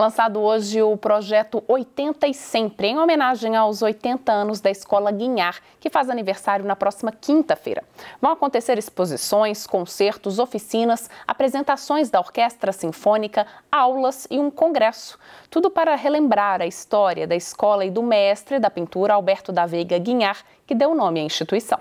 lançado hoje o projeto 80 e Sempre, em homenagem aos 80 anos da Escola Guinhar, que faz aniversário na próxima quinta-feira. Vão acontecer exposições, concertos, oficinas, apresentações da Orquestra Sinfônica, aulas e um congresso. Tudo para relembrar a história da escola e do mestre da pintura Alberto da Veiga Guinhar, que deu nome à instituição.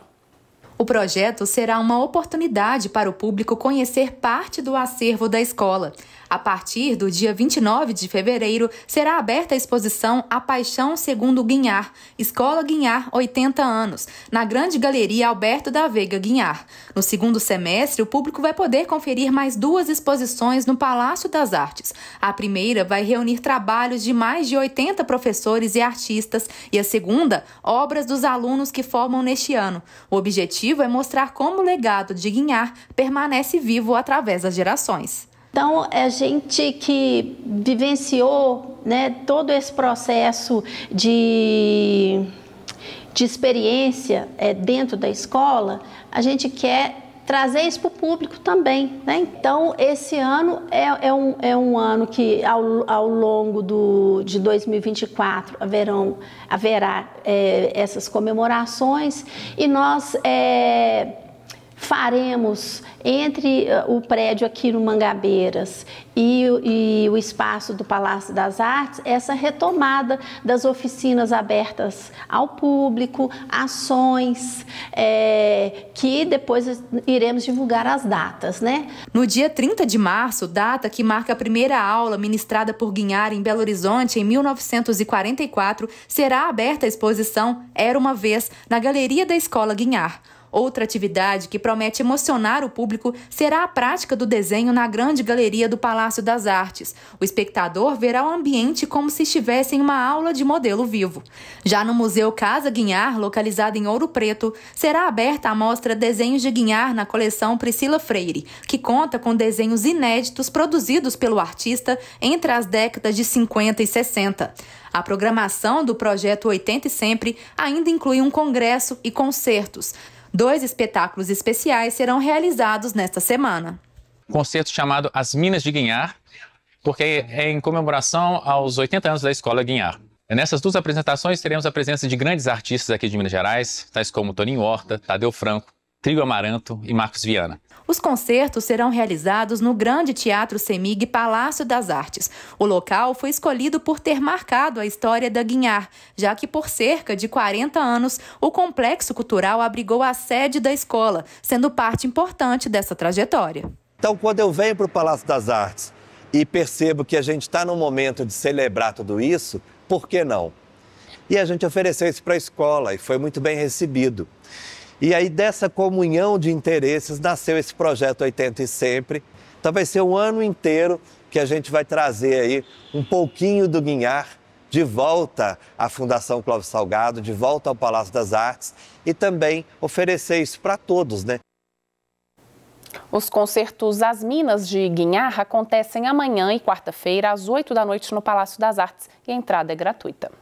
O projeto será uma oportunidade para o público conhecer parte do acervo da escola. A partir do dia 29 de fevereiro, será aberta a exposição A Paixão Segundo Guinhar, Escola Guinhar 80 anos, na Grande Galeria Alberto da Veiga Guinhar. No segundo semestre, o público vai poder conferir mais duas exposições no Palácio das Artes. A primeira vai reunir trabalhos de mais de 80 professores e artistas, e a segunda, obras dos alunos que formam neste ano. O objetivo é mostrar como o legado de Guinhar permanece vivo através das gerações. Então, é gente que vivenciou né, todo esse processo de, de experiência é, dentro da escola, a gente quer trazer isso para o público também. Né? Então, esse ano é, é, um, é um ano que, ao, ao longo do, de 2024, haverão, haverá é, essas comemorações e nós. É, faremos entre eh, o prédio aqui no Mangabeiras e, e, o espaço do Palácio das Artes essa retomada das oficinas abertas ao público, ações é, que depois iremos divulgar as datas, né? No dia 30 de março, data que marca a primeira aula ministrada por Guinhar em Belo Horizonte em 1944, será aberta a exposição Era uma vez na Galeria da Escola Guinhar. Outra atividade que promete emocionar o público será a prática do desenho na grande galeria do Palácio das Artes. O espectador verá o ambiente como se estivesse em uma aula de modelo vivo. Já no Museu Casa Guinhar, localizado em Ouro Preto, será aberta a mostra Desenhos de Guinhar na coleção Priscila Freire, que conta com desenhos inéditos produzidos pelo artista entre as décadas de 50 e 60. A programação do projeto 80 e Sempre ainda inclui um congresso e concertos. Dois espetáculos especiais serão realizados nesta semana. Um concerto chamado As Minas de Guinhar, porque é em comemoração aos 80 anos da Escola Guinhar. Nessas duas apresentações teremos a presença de grandes artistas aqui de Minas Gerais, tais como Toninho Horta, Tadeu Franco, Trigo Amaranto e Marcos Viana. Os concertos serão realizados no Grande Teatro Semig Palácio das Artes. O local foi escolhido por ter marcado a história da Guinhar, já que por cerca de 40 anos o complexo cultural abrigou a sede da escola, sendo parte importante dessa trajetória. Então, quando eu venho para o Palácio das Artes e percebo que a gente está no momento de celebrar tudo isso, por que não? E a gente ofereceu isso para a escola e foi muito bem recebido. E aí, dessa comunhão de interesses, nasceu esse projeto 80 e Sempre. Então, vai ser um ano inteiro que a gente vai trazer aí um pouquinho do Guinhar de volta à Fundação Clóvis Salgado, de volta ao Palácio das Artes e também oferecer isso para todos, né? Os concertos As Minas de Guinhar acontecem amanhã e quarta-feira, às 8 da noite, no Palácio das Artes e a entrada é gratuita.